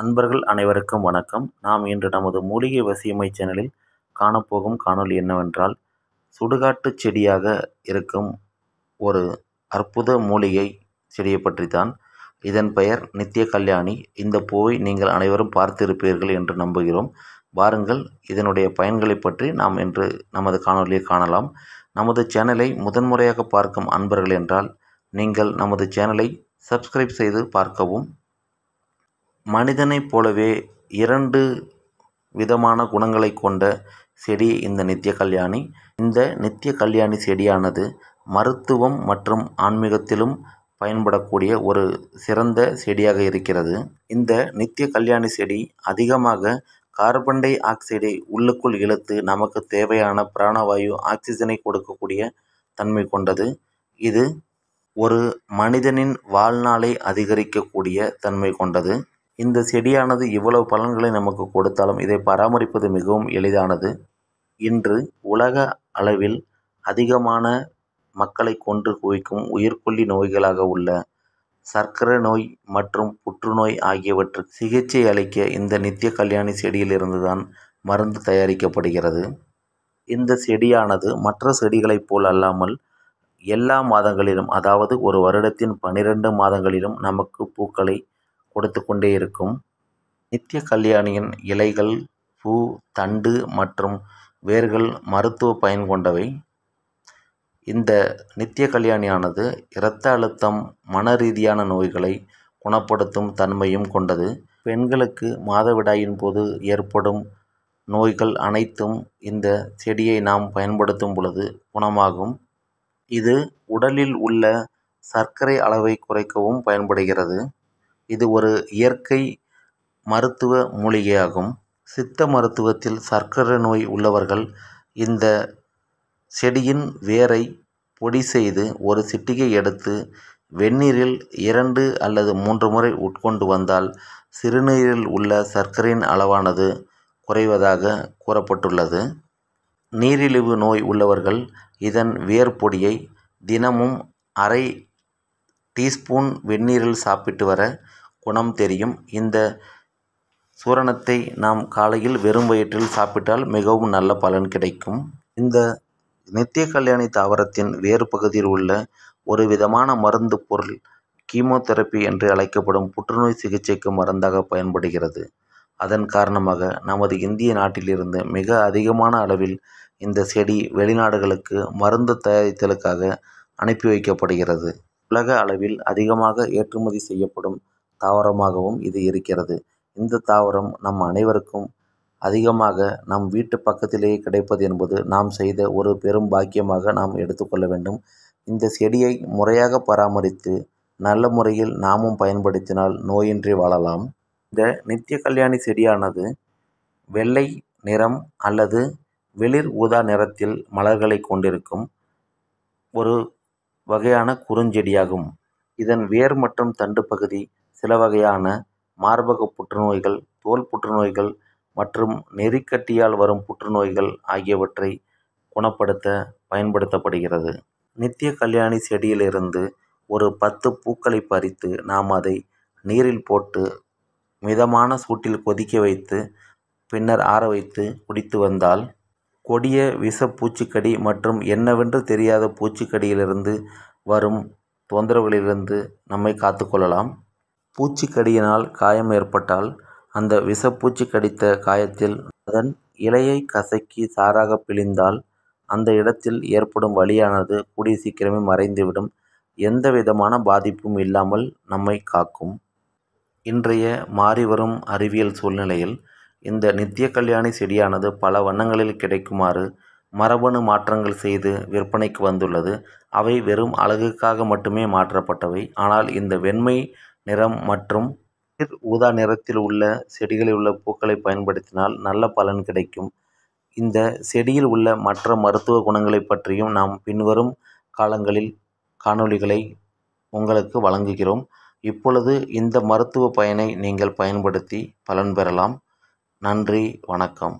அன்பர்கள் அனைவருக்கும் வணக்கம் நாம் இன்று நமது மூலிகை வசியமை சேனலில் காணப்போகும் காணொலி என்னவென்றால் சுடுகாட்டு செடியாக இருக்கும் ஒரு அற்புத மூலிகை செடியை பற்றி தான் இதன் பெயர் நித்திய கல்யாணி இந்த பூவை நீங்கள் அனைவரும் பார்த்திருப்பீர்கள் என்று நம்புகிறோம் வாருங்கள் இதனுடைய பயன்களை பற்றி நாம் இன்று நமது காணொலியை காணலாம் நமது சேனலை முதன்முறையாக பார்க்கும் அன்பர்கள் என்றால் நீங்கள் நமது சேனலை சப்ஸ்கிரைப் செய்து பார்க்கவும் மனிதனைப் போலவே இரண்டு விதமான குணங்களைக் கொண்ட செடி இந்த நித்திய கல்யாணி இந்த நித்திய கல்யாணி செடியானது மருத்துவம் மற்றும் ஆன்மீகத்திலும் பயன்படக்கூடிய ஒரு சிறந்த செடியாக இருக்கிறது இந்த நித்திய கல்யாணி செடி அதிகமாக கார்பன் டை ஆக்சைடை உள்ளுக்குள் இழுத்து நமக்கு தேவையான பிராணவாயு ஆக்சிஜனை கொடுக்கக்கூடிய தன்மை கொண்டது இது ஒரு மனிதனின் வாழ்நாளை அதிகரிக்கக்கூடிய தன்மை கொண்டது இந்த செடியானது இவ்வளவு பலன்களை நமக்கு கொடுத்தாலும் இதை பராமரிப்பது மிகவும் எளிதானது இன்று உலக அளவில் அதிகமான மக்களை கொன்று குவிக்கும் உயிர்கொல்லி நோய்களாக உள்ள சர்க்கரை நோய் மற்றும் புற்றுநோய் ஆகியவற்றுக்கு சிகிச்சை அளிக்க இந்த நித்திய கல்யாணி செடியிலிருந்து தான் மருந்து தயாரிக்கப்படுகிறது இந்த செடியானது மற்ற செடிகளைப் போல் அல்லாமல் எல்லா மாதங்களிலும் அதாவது ஒரு வருடத்தின் பனிரெண்டு மாதங்களிலும் நமக்கு பூக்களை கொடுத்து கொண்டே இருக்கும் நித்திய கல்யாணியின் இலைகள் பூ தண்டு மற்றும் வேர்கள் மருத்துவ பயன் கொண்டவை இந்த நித்திய கல்யாணியானது இரத்த அழுத்தம் மன ரீதியான நோய்களை குணப்படுத்தும் தன்மையும் கொண்டது பெண்களுக்கு மாதவிடாயின் போது ஏற்படும் நோய்கள் அனைத்தும் இந்த செடியை நாம் பயன்படுத்தும் பொழுது குணமாகும் இது உடலில் உள்ள சர்க்கரை அளவை குறைக்கவும் பயன்படுகிறது இது ஒரு இயற்கை மருத்துவ மூலிகையாகும் சித்த மருத்துவத்தில் சர்க்கரை நோய் உள்ளவர்கள் இந்த செடியின் வேரை பொடி செய்து ஒரு சிட்டிகை எடுத்து வெந்நீரில் இரண்டு அல்லது மூன்று முறை உட்கொண்டு வந்தால் சிறுநீரில் உள்ள சர்க்கரையின் அளவானது குறைவதாக கூறப்பட்டுள்ளது நீரிழிவு நோய் உள்ளவர்கள் இதன் வேர் பொடியை தினமும் அரை டீஸ்பூன் வெந்நீரில் சாப்பிட்டு வர குணம் தெரியும் இந்த சூரணத்தை நாம் காலையில் வெறும் வயிற்றில் சாப்பிட்டால் மிகவும் நல்ல பலன் கிடைக்கும் இந்த நித்திய கல்யாணி தாவரத்தின் வேறு பகுதியில் உள்ள ஒரு விதமான மருந்து பொருள் கீமோதெரப்பி என்று அழைக்கப்படும் புற்றுநோய் சிகிச்சைக்கு மருந்தாக பயன்படுகிறது அதன் காரணமாக நமது இந்திய நாட்டிலிருந்து மிக அதிகமான அளவில் இந்த செடி வெளிநாடுகளுக்கு மருந்து தயாரித்தலுக்காக அனுப்பி வைக்கப்படுகிறது உலக அளவில் அதிகமாக ஏற்றுமதி செய்யப்படும் தாவரமாகவும் இது இருக்கிறது இந்த தாவரம் நம் அனைவருக்கும் அதிகமாக நம் வீட்டு பக்கத்திலேயே கிடைப்பது என்பது நாம் செய்த ஒரு பெரும் பாக்கியமாக நாம் எடுத்துக்கொள்ள வேண்டும் இந்த செடியை முறையாக பராமரித்து நல்ல முறையில் நாமும் பயன்படுத்தினால் நோயின்றி வாழலாம் இந்த நித்திய கல்யாணி செடியானது வெள்ளை நிறம் அல்லது வெளிர் ஊதா நிறத்தில் மலர்களை கொண்டிருக்கும் ஒரு வகையான குறுஞ்செடியாகும் இதன் வேர் மற்றும் தண்டு பகுதி சில வகையான மார்பக புற்றுநோய்கள் தோல் புற்றுநோய்கள் மற்றும் நெறிக்கட்டியால் வரும் புற்றுநோய்கள் ஆகியவற்றை குணப்படுத்த பயன்படுத்தப்படுகிறது நித்திய கல்யாணி செடியிலிருந்து ஒரு பத்து பூக்களை பறித்து நாம் அதை நீரில் போட்டு மிதமான சூட்டில் கொதிக்க வைத்து பின்னர் ஆற வைத்து குடித்து வந்தால் கொடிய விஷ பூச்சிக்கடி மற்றும் என்னவென்று தெரியாத பூச்சிக்கடியிலிருந்து வரும் தொந்தரவுகளிலிருந்து நம்மை காத்துக்கொள்ளலாம் பூச்சிக்கடியினால் காயம் ஏற்பட்டால் அந்த விஷப்பூச்சி கடித்த காயத்தில் அதன் இலையை கசக்கி சாராக பிழிந்தால் அந்த இடத்தில் ஏற்படும் வழியானது கூடிய சீக்கிரமே மறைந்துவிடும் எந்த விதமான பாதிப்பும் இல்லாமல் நம்மை காக்கும் இன்றைய மாறிவரும் அறிவியல் சூழ்நிலையில் இந்த நித்திய கல்யாணி செடியானது பல வண்ணங்களில் கிடைக்குமாறு மரபணு மாற்றங்கள் செய்து விற்பனைக்கு வந்துள்ளது அவை வெறும் அழகுக்காக மட்டுமே மாற்றப்பட்டவை ஆனால் இந்த வெண்மை நிறம் மற்றும் ஊதா நிறத்தில் உள்ள செடிகளில் உள்ள பூக்களை பயன்படுத்தினால் நல்ல பலன் கிடைக்கும் இந்த செடியில் உள்ள மற்ற மருத்துவ குணங்களை பற்றியும் நாம் பின்வரும் காலங்களில் காணொளிகளை உங்களுக்கு வழங்குகிறோம் இப்பொழுது இந்த மருத்துவ பயனை நீங்கள் பயன்படுத்தி பலன் பெறலாம் நன்றி வணக்கம்